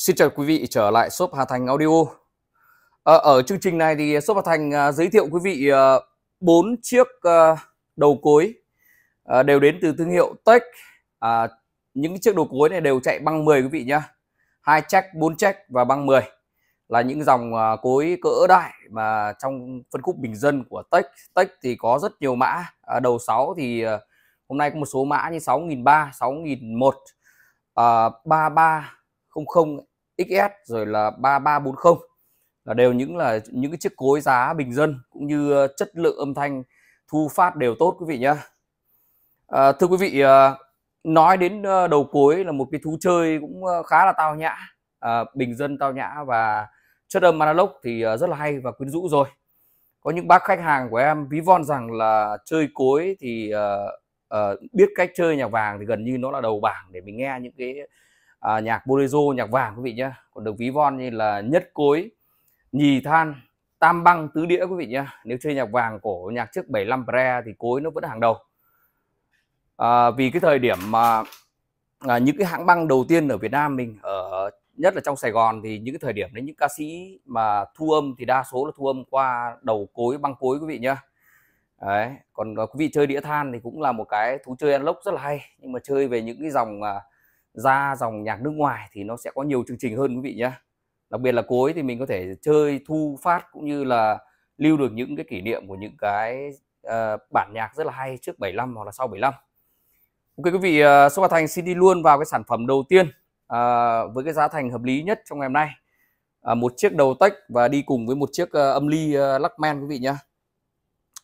Xin chào quý vị trở lại shop Hà Thành Audio. À, ở chương trình này thì shop Hà Thành à, giới thiệu quý vị à, bốn à, chiếc à, đầu cối à, đều đến từ thương hiệu Tech. À, những chiếc đầu cối này đều chạy băng 10 quý vị nhá. Hai check, bốn check và băng 10 là những dòng à, cối cỡ đại mà trong phân khúc bình dân của Tech. Tech thì có rất nhiều mã, à, đầu 6 thì à, hôm nay có một số mã như 6003, 6001, à, không XS rồi là 3340 là đều những là những cái chiếc cối giá bình dân cũng như ờ, chất lượng âm thanh thu phát đều tốt quý vị nhé à, ờ, thưa quý vị ờ, nói đến đầu cối là một cái thú chơi cũng khá là tao nhã à, bình dân tao nhã và chất âm analog thì rất là hay và quyến rũ rồi có những bác khách hàng của em ví von rằng là chơi cối thì uh, uh, biết cách chơi nhạc vàng thì gần như nó là đầu bảng để mình nghe những cái à, nhạc bolero nhạc vàng quý vị nhé còn được ví von như là nhất cối nhì than tam băng tứ đĩa quý vị nhé nếu chơi nhạc vàng cổ nhạc trước 75 pre thì cối nó vẫn hàng đầu à, vì cái thời điểm mà à, những cái hãng băng đầu tiên ở Việt Nam mình ở nhất là trong Sài Gòn thì những cái thời điểm đấy những ca sĩ mà thu âm thì đa số là thu âm qua đầu cối băng cối quý vị nhé. đấy còn à, quý vị chơi đĩa than thì cũng là một cái thú chơi unlock rất là hay nhưng mà chơi về những cái dòng à, ra dòng nhạc nước ngoài thì nó sẽ có nhiều chương trình hơn quý vị nhé đặc biệt là cuối thì mình có thể chơi thu phát cũng như là lưu được những cái kỷ niệm của những cái uh, bản nhạc rất là hay trước 75 hoặc là sau 75 Ok quý vị, uh, ờ, Số Bà Thành xin đi luôn vào cái sản phẩm đầu tiên uh, với cái giá thành hợp lý nhất trong ngày hôm nay uh, một chiếc đầu tách và đi cùng với một chiếc uh, âm ly uh, lắc quý vị nhé uh,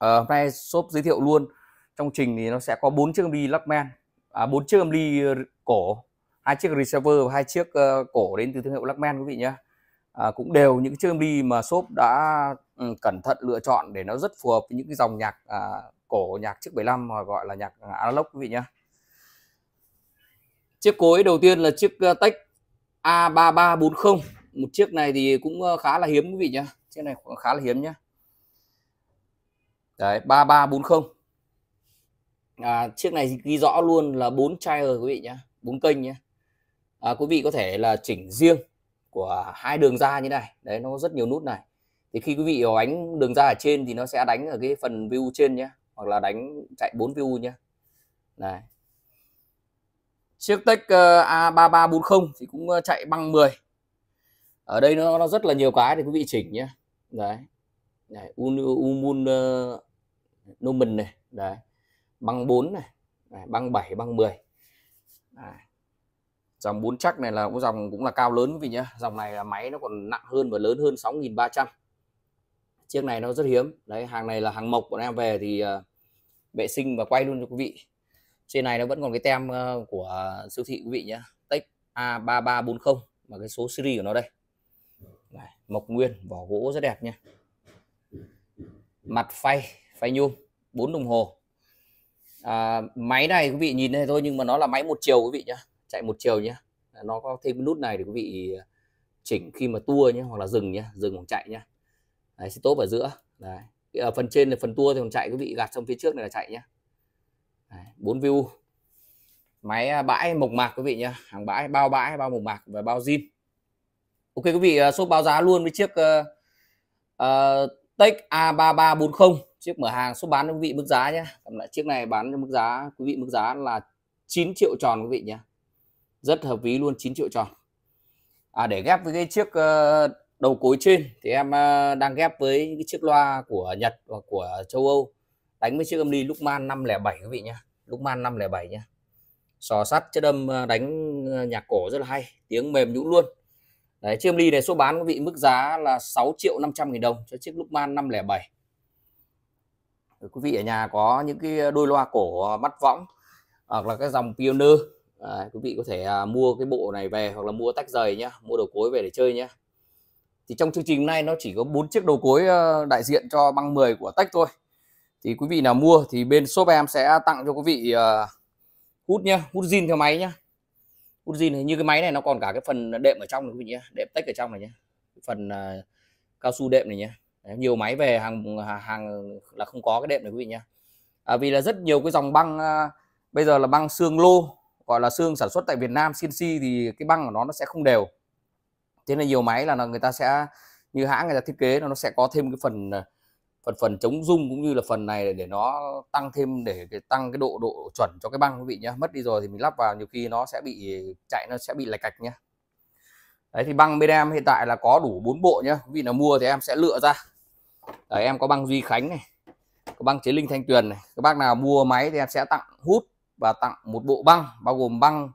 hôm nay shop giới thiệu luôn trong trình thì nó sẽ có bốn chiếc âm ly Luckman, à, bốn à, chiếc âm ly cổ hai chiếc receiver và hai chiếc ờ, cổ đến từ thương hiệu blackman quý vị nhé à, cũng đều những chiếc đi mà shop đã ừ, cẩn thận lựa chọn để nó rất phù hợp với những cái dòng nhạc à, cổ nhạc trước 75 mà gọi là nhạc à, analog quý vị nhé chiếc cối đầu tiên là chiếc uh, Tech A3340 một chiếc này thì cũng ờ, khá là hiếm quý vị nhé chiếc này cũng khá là hiếm nhé đấy 3340 à, chiếc này ghi rõ luôn là bốn chai rồi quý vị nhé bốn kênh nhé à, quý vị có thể là chỉnh riêng của hai đường ra như này đấy nó có rất nhiều nút này thì khi quý vị đánh đường ra ở trên thì nó sẽ đánh ở cái phần view trên nhé hoặc là đánh chạy 4 view nhé này chiếc tech ờ, A3340 thì cũng ờ, chạy băng 10 ở đây nó, nó rất là nhiều cái thì quý vị chỉnh nhé đấy này Umun uh, ờ, Nomen này đấy băng 4 này, này băng 7 băng 10 đấy dòng bốn chắc này là cũng dòng cũng là cao lớn vì nhá dòng này là máy nó còn nặng hơn và lớn hơn 6.300 chiếc này nó rất hiếm đấy hàng này là hàng mộc bọn em về thì uh, vệ sinh và quay luôn cho quý vị trên này nó vẫn còn cái tem uh, của siêu thị quý vị nhá Tech A3340 và cái số series của nó đây này, mộc nguyên vỏ gỗ rất đẹp nha mặt phay phay nhôm 4 đồng hồ à, máy này quý vị nhìn này thôi nhưng mà nó là máy một chiều quý vị nhá chạy một chiều nhé nó có thêm nút này để quý vị ờ, chỉnh khi mà tua nhé hoặc là dừng nhé dừng hoặc chạy nhé đấy, stop ở giữa đấy ở ờ, phần trên là phần tua thì còn chạy quý vị gạt sang phía trước này là chạy nhé bốn view máy à, bãi mộc mạc quý vị nhé hàng bãi bao bãi bao mộc mạc và bao zin ok quý vị ờ, số báo giá luôn với chiếc uh, uh, Tech A3340 chiếc mở hàng số bán quý vị mức giá nhé còn lại chiếc này bán cho mức giá quý vị mức giá là 9 triệu tròn quý vị nhé rất hợp lý luôn 9 triệu tròn à, để ghép với cái chiếc uh, đầu cối trên thì em uh, đang ghép với cái chiếc loa của Nhật và của châu Âu đánh với chiếc âm ly Lucman 507 các vị nhá Lucman 507 nhá sò sắt chất âm ờ, đánh nhạc cổ rất là hay tiếng mềm nhũ luôn Đấy, chiếc âm ly này số bán quý vị mức giá là 6 triệu 500 nghìn đồng cho chiếc Lucman 507 Rồi, quý vị ở nhà có những cái đôi loa cổ mắt võng hoặc là cái dòng Pioneer à, quý vị có thể à, mua cái bộ này về hoặc là mua tách rời nhá mua đầu cối về để chơi nhá thì trong chương trình này nó chỉ có bốn chiếc đầu cối ờ, đại diện cho băng 10 của tách thôi thì quý vị nào mua thì bên shop em sẽ tặng cho quý vị uh, hút nhá hút zin theo máy nhá hút zin này như cái máy này nó còn cả cái phần đệm ở trong này quý vị nhá đệm tách ở trong này nhá phần uh, cao su đệm này nhá Đấy, nhiều máy về hàng hàng là không có cái đệm này quý vị nhá à, vì là rất nhiều cái dòng băng uh, bây giờ là băng xương lô gọi là xương sản xuất tại Việt Nam CNC thì cái băng của nó nó sẽ không đều thế nên nhiều máy là người ta sẽ như hãng người ta thiết kế nó sẽ có thêm cái phần à, phần phần chống rung cũng như là phần này để nó tăng thêm để cái, tăng cái độ độ chuẩn cho cái băng quý vị nhé mất đi rồi thì mình lắp vào nhiều khi nó sẽ bị chạy nó sẽ bị lệch cạch nhé đấy thì băng bên em hiện tại là có đủ bốn bộ nhé quý vị nào mua thì em sẽ lựa ra đấy em có băng duy khánh này có băng chế linh thanh tuyền này các bác nào mua máy thì em sẽ tặng hút và tặng một bộ băng bao gồm băng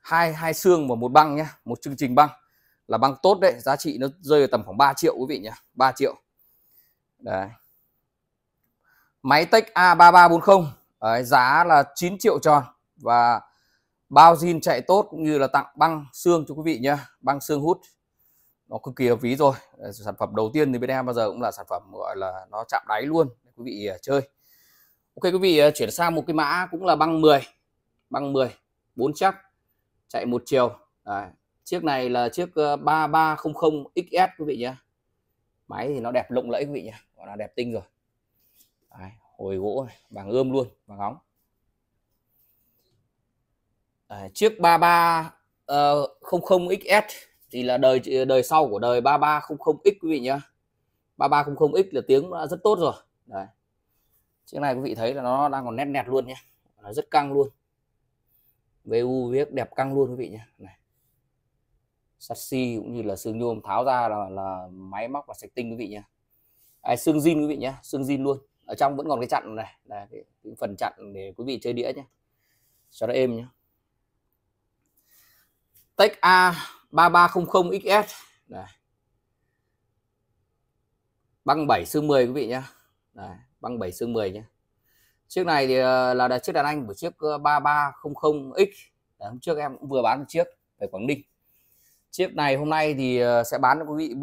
hai hai xương và một băng nhé một chương trình băng là băng tốt đấy giá trị nó rơi vào tầm khoảng 3 triệu quý vị nhé 3 triệu đấy máy tech A3340 đấy, giá là 9 triệu tròn và bao zin chạy tốt cũng như là tặng băng xương cho quý vị nhé băng xương hút nó cực kỳ hợp ví rồi sản phẩm đầu tiên thì bên em bao giờ cũng là sản phẩm gọi là nó chạm đáy luôn quý vị à, chơi Ok quý vị ờ, chuyển sang một cái mã cũng là băng 10 băng 10 4 chắc chạy một chiều Đấy. chiếc này là chiếc 3300 ờ, XS quý vị nhé máy thì nó đẹp lộng lẫy quý vị nhé gọi là đẹp tinh rồi Đấy. hồi gỗ này. vàng ươm luôn vàng óng Đấy. chiếc 3300 ờ, XS thì là đời đời sau của đời 3300X quý vị nhé 3300X là tiếng rất tốt rồi Đấy chiếc này quý vị thấy là nó đang còn nét nẹt luôn nhé nó rất căng luôn VU viết đẹp căng luôn quý vị nhé này xi cũng như là xương nhôm tháo ra là là máy móc và sạch tinh quý vị nhé à, xương zin quý vị nhé xương zin luôn ở trong vẫn còn cái chặn này là cái, phần chặn để quý vị chơi đĩa nhé cho nó êm nhé Tech A 3300 XS này. Băng 7 sư 10 quý vị nhé Đấy băng 7 xương 10 nhé chiếc này thì ờ, là đợt chiếc đàn anh của chiếc 3300X Đấy, hôm trước em cũng vừa bán một chiếc về Quảng Ninh chiếc này hôm nay thì ờ, sẽ bán cho quý vị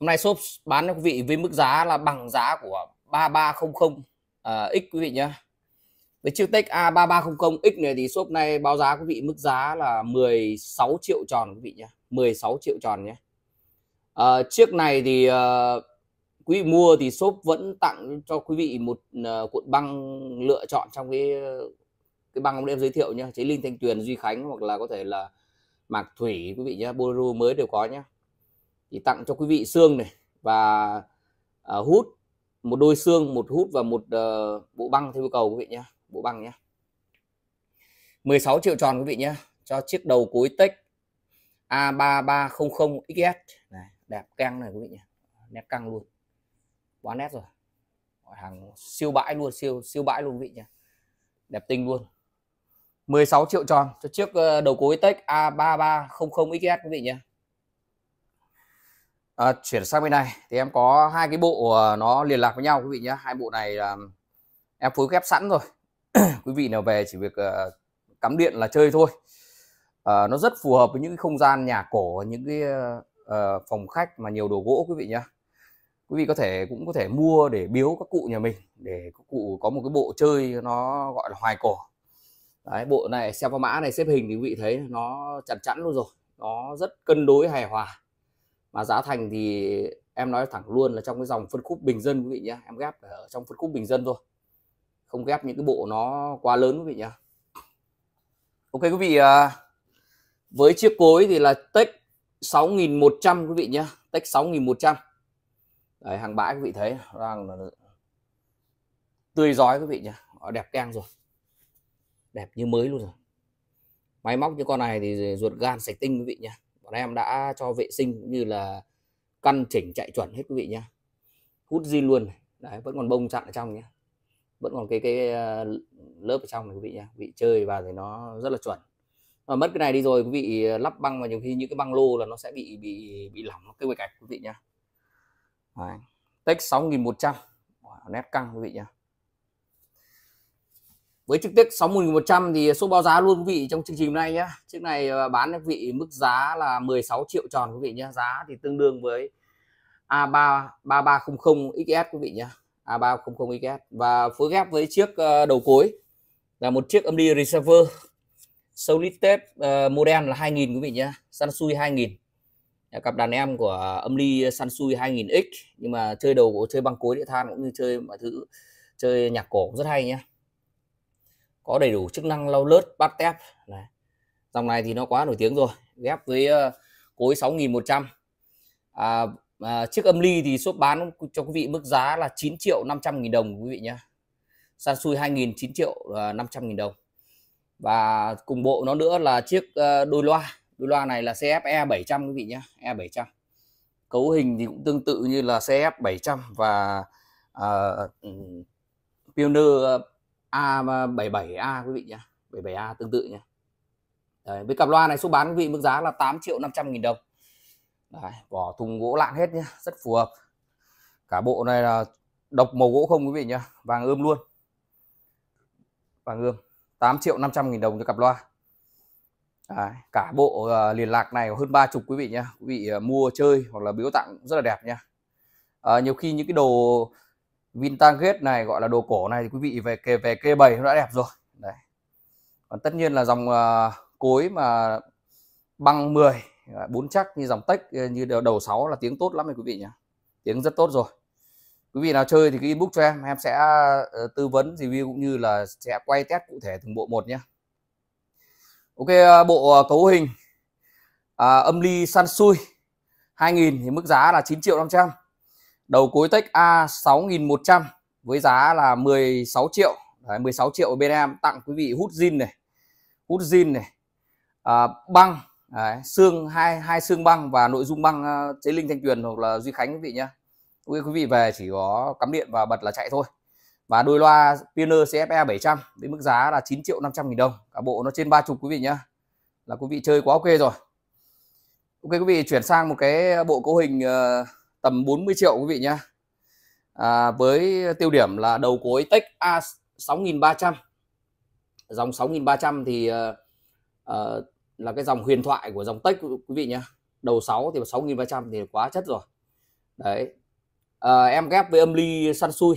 hôm nay shop bán cho quý vị với mức giá là bằng giá của 3300 à, ờ, X quý vị nhé với chiếc Tech A3300X này thì shop này báo giá quý vị mức giá là 16 triệu tròn quý vị nhé 16 triệu tròn nhé à, chiếc này thì uh, quý vị mua thì shop vẫn tặng cho quý vị một uh, cuộn băng lựa chọn trong cái ờ, cái băng ông em giới thiệu nhá chế linh thanh tuyền duy khánh hoặc là có thể là mạc thủy quý vị nhé boru mới đều có nhá thì tặng cho quý vị xương này và uh, hút một đôi xương một hút và một uh, bộ băng theo yêu cầu quý vị nhé bộ băng nhé 16 triệu tròn quý vị nhé cho chiếc đầu cối tech A3300XS này, đẹp căng này quý vị nhé đẹp căng luôn quá nét rồi Mọi hàng siêu bãi luôn siêu siêu bãi luôn vị nha, đẹp tinh luôn 16 triệu tròn cho chiếc ờ, đầu cối Tech A3300XS quý vị nhé à, chuyển sang bên này thì em có hai cái bộ ờ, nó liên lạc với nhau quý vị nhé hai bộ này là em phối ghép sẵn rồi quý vị nào về chỉ việc ờ, cắm điện là chơi thôi uh, nó rất phù hợp với những không gian nhà cổ những cái uh, phòng khách mà nhiều đồ gỗ quý vị nhé quý vị có thể cũng có thể mua để biếu các cụ nhà mình để các cụ có một cái bộ chơi nó gọi là hoài cổ Đấy, bộ này xem mã này xếp hình thì quý vị thấy nó chặt chắn luôn rồi nó rất cân đối hài hòa mà giá thành thì em nói thẳng luôn là trong cái dòng phân khúc bình dân quý vị nhé em ghép ở trong phân khúc bình dân thôi không ghép những cái bộ nó quá lớn quý vị nhé ok quý vị à, với chiếc cối thì là tech 6.100 quý vị nhé tech 6.100 đấy hàng bãi quý vị thấy đang là tươi rói quý vị nhá đẹp keng rồi đẹp như mới luôn rồi máy móc như con này thì ruột gan sạch tinh quý vị nhá bọn em đã cho vệ sinh cũng như là căn chỉnh chạy chuẩn hết quý vị nhá hút zin luôn này. đấy vẫn còn bông chặn ở trong nhé vẫn còn cái cái ờ, lớp ở trong này quý vị nhá vị chơi vào thì nó rất là chuẩn mà mất cái này đi rồi quý vị lắp băng và nhiều khi những cái băng lô là nó sẽ bị bị bị lỏng cái quay cạch quý vị nhá Đấy. Tex 6100 nét căng quý vị nhé với chiếc Tex 6100 thì số báo giá luôn quý vị trong chương trình này nhé chiếc này ờ, bán quý vị mức giá là 16 triệu tròn quý vị nhé giá thì tương đương với A3 3300 XS quý vị nhé A300 XS và phối ghép với chiếc ờ, đầu cối là một chiếc âm đi receiver Solid Tape uh, ờ, model là 2000 quý vị nhé Sansui 2000 cặp đàn em của âm ly Sansui 2000X nhưng mà chơi đầu chơi băng cối địa than cũng như chơi mọi thứ chơi nhạc cổ rất hay nhé có đầy đủ chức năng lau lướt bắt tép này. dòng này thì nó quá nổi tiếng rồi ghép với uh, cối 6100 à, à, chiếc âm ly thì shop bán cho quý vị mức giá là 9 triệu 500 nghìn đồng quý vị nhé Sansui 2000 9 triệu uh, ờ, 500 nghìn đồng và cùng bộ nó nữa là chiếc uh, đôi loa đôi loa này là CF E700 quý vị nhé E700 cấu hình thì cũng tương tự như là CF 700 và uh, Pioneer A77A ờ, quý vị nhé 77A tương tự nhé Đấy, với cặp loa này số bán quý vị mức giá là 8 triệu 500 nghìn đồng Đấy, vỏ thùng gỗ lạng hết nhé rất phù hợp cả bộ này là độc màu gỗ không quý vị nhé vàng ươm luôn vàng ươm 8 triệu 500 nghìn đồng cho cặp loa Đấy, cả bộ uh, ờ, liền lạc này có hơn ba chục quý vị nhé quý vị uh, mua chơi hoặc là biếu tặng rất là đẹp nhá uh, nhiều khi những cái đồ Vintage này gọi là đồ cổ này thì quý vị về kề về kê bày nó đã đẹp rồi đấy còn tất nhiên là dòng uh, cối mà băng 10 bốn chắc như dòng tách như đầu 6 là tiếng tốt lắm này quý vị nhé tiếng rất tốt rồi quý vị nào chơi thì cứ inbox cho em em sẽ uh, tư vấn review cũng như là sẽ quay test cụ thể từng bộ một nhé ok à, bộ à, cấu hình à, âm ly Sansui 2000 thì mức giá là 9 triệu 500 đầu cối tách A 6100 với giá là 16 triệu Đấy, 16 triệu bên em tặng quý vị hút zin này hút zin này à, băng Đấy, xương hai hai xương băng và nội dung băng à, chế linh thanh truyền hoặc là duy khánh quý vị nhé quý vị về chỉ có cắm điện và bật là chạy thôi và đôi loa Pioneer CFE 700 với mức giá là 9 triệu 500 nghìn đồng cả bộ nó trên 30 quý vị nhá là quý vị chơi quá ok rồi ok quý vị chuyển sang một cái bộ cấu hình uh, tầm 40 triệu quý vị nhá à, với tiêu điểm là đầu cối Tech A 6300 dòng 6300 thì uh, uh, là cái dòng huyền thoại của dòng Tech quý vị nhá đầu 6 thì 6300 thì quá chất rồi đấy à, em ghép với âm ly săn xui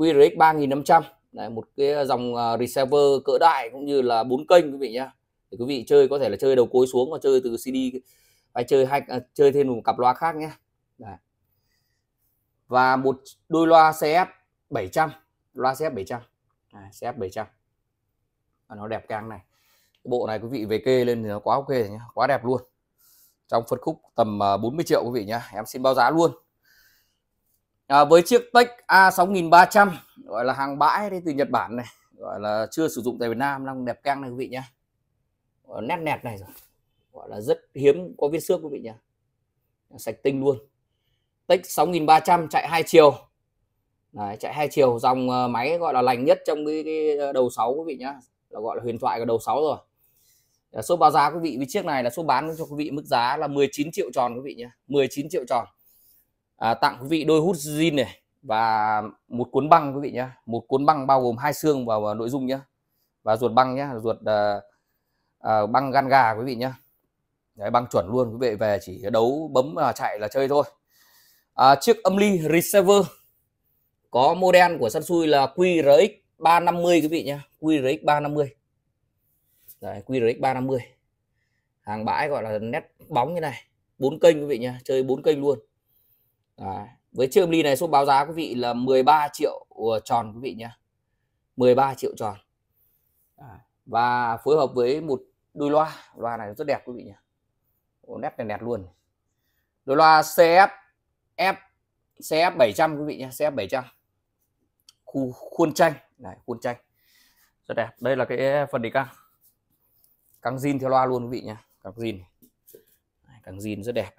QRX 3500 Đấy, một cái dòng à, receiver cỡ đại cũng như là bốn kênh quý vị nhá để quý vị chơi có thể là chơi đầu cối xuống và chơi từ CD phải chơi hai à, chơi thêm một cặp loa khác nhé Đấy. và một đôi loa CF 700 loa CF 700 à, CF 700 và nó đẹp càng này bộ này quý vị về kê lên thì nó quá ok rồi nhá quá đẹp luôn trong phân khúc tầm 40 à, triệu quý vị nhá em xin báo giá luôn à, với chiếc Tech A6300 gọi là hàng bãi đấy từ Nhật Bản này gọi là chưa sử dụng tại Việt Nam đang đẹp căng này quý vị nhá nét nẹt này rồi gọi là rất hiếm có viên xước quý vị nhá sạch tinh luôn Tech 6300 chạy hai chiều Đấy, chạy hai chiều dòng ờ, máy gọi là lành nhất trong cái, cái ờ, đầu 6 quý vị nhá là gọi là huyền thoại của đầu 6 rồi ờ, số báo giá quý vị với chiếc này là số bán cho quý vị mức giá là 19 triệu tròn quý vị nhé 19 triệu tròn à, tặng quý vị đôi hút zin này và một cuốn băng quý vị nhé một cuốn băng bao gồm hai xương và, nội dung nhé và ruột băng nhé ruột à, à, băng gan gà quý vị nhé Đấy, băng chuẩn luôn quý vị về chỉ đấu bấm à, chạy là chơi thôi à, chiếc âm ly receiver có model của sân Sansui là QRX 350 quý vị nhé QRX 350 Đấy, QRX 350 hàng bãi gọi là nét bóng như này bốn kênh quý vị nhé chơi bốn kênh luôn Đấy. Với chiếc ly này số báo giá quý vị là 13 triệu tròn quý vị nhé 13 triệu tròn và phối hợp với một đôi loa loa này rất đẹp quý vị nhé Ồ, nét này nét luôn đôi loa CF F CF 700 quý vị nhé CF 700 khu khuôn tranh này khuôn tranh rất đẹp đây là cái phần đề căng căng zin theo loa luôn quý vị nhé căng zin căng zin rất đẹp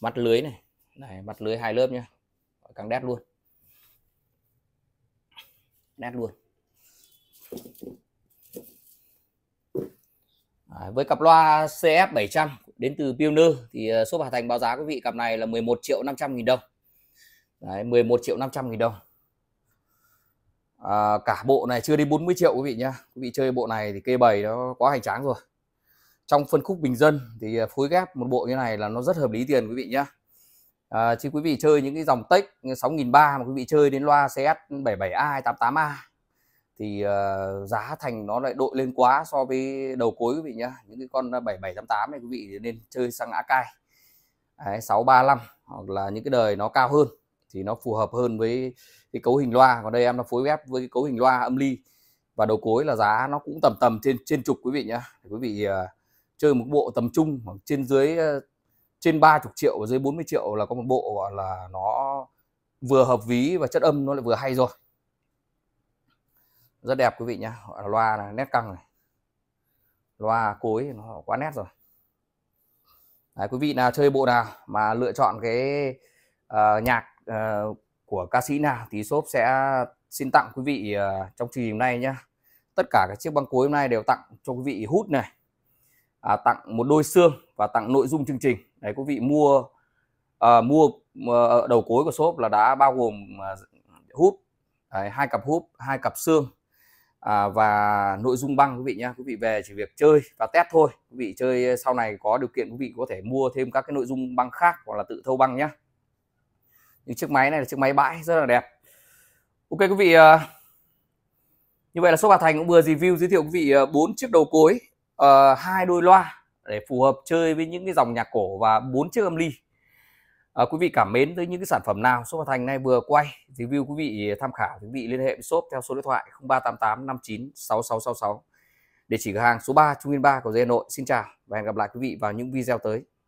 mắt lưới này này mặt lưới hai lớp nhá càng đét luôn đét luôn à, với cặp loa CF 700 đến từ Pioneer thì à, shop Hà Thành báo giá quý vị cặp này là 11 triệu 500 nghìn đồng Đấy, 11 triệu 500 nghìn đồng à, cả bộ này chưa đến 40 triệu quý vị nhá quý vị chơi bộ này thì kê bầy nó quá hành tráng rồi trong phân khúc bình dân thì à, phối ghép một bộ như này là nó rất hợp lý tiền quý vị nhá à, chứ quý vị chơi những cái dòng tech 6300 mà quý vị chơi đến loa CS 77A 88A thì uh, giá thành nó lại đội lên quá so với đầu cuối quý vị nhá những cái con 7788 này quý vị nên chơi sang Akai Đấy, 635 hoặc là những cái đời nó cao hơn thì nó phù hợp hơn với cái cấu hình loa còn đây em nó phối ghép với cái cấu hình loa âm ly và đầu cuối là giá nó cũng tầm tầm trên trên chục quý vị nhá quý vị uh, chơi một bộ tầm trung khoảng trên dưới uh, trên 30 triệu và dưới 40 triệu là có một bộ gọi là nó vừa hợp ví và chất âm nó lại vừa hay rồi rất đẹp quý vị nhá loa là nét căng này loa cối nó quá nét rồi Đấy, quý vị nào chơi bộ nào mà lựa chọn cái uh, nhạc uh, của ca sĩ nào thì shop sẽ xin tặng quý vị uh, trong chương trình này nhá tất cả các chiếc băng cối hôm nay đều tặng cho quý vị hút này à, tặng một đôi xương và tặng nội dung chương trình đấy quý vị mua uh, mua uh, đầu cối của shop là đã bao gồm uh, à, húp đấy, hai cặp húp hai cặp xương à, và nội dung băng quý vị nhé quý vị về chỉ việc chơi và test thôi quý vị chơi sau này có điều kiện quý vị có thể mua thêm các cái nội dung băng khác hoặc là tự thâu băng nhé những chiếc máy này là chiếc máy bãi rất là đẹp ok quý vị à, như vậy là shop bà thành cũng vừa review giới thiệu quý vị à, bốn chiếc đầu cối ờ, hai à, đôi loa để phù hợp chơi với những cái dòng nhạc cổ và bốn chiếc âm ly à, quý vị cảm mến với những cái sản phẩm nào shop Hà Thành nay vừa quay review quý vị tham khảo quý vị liên hệ với shop theo số điện thoại 0388 59 6666 địa chỉ cửa hàng số 3 Trung Yên 3 của Hà Nội xin chào và hẹn gặp lại quý vị vào những video tới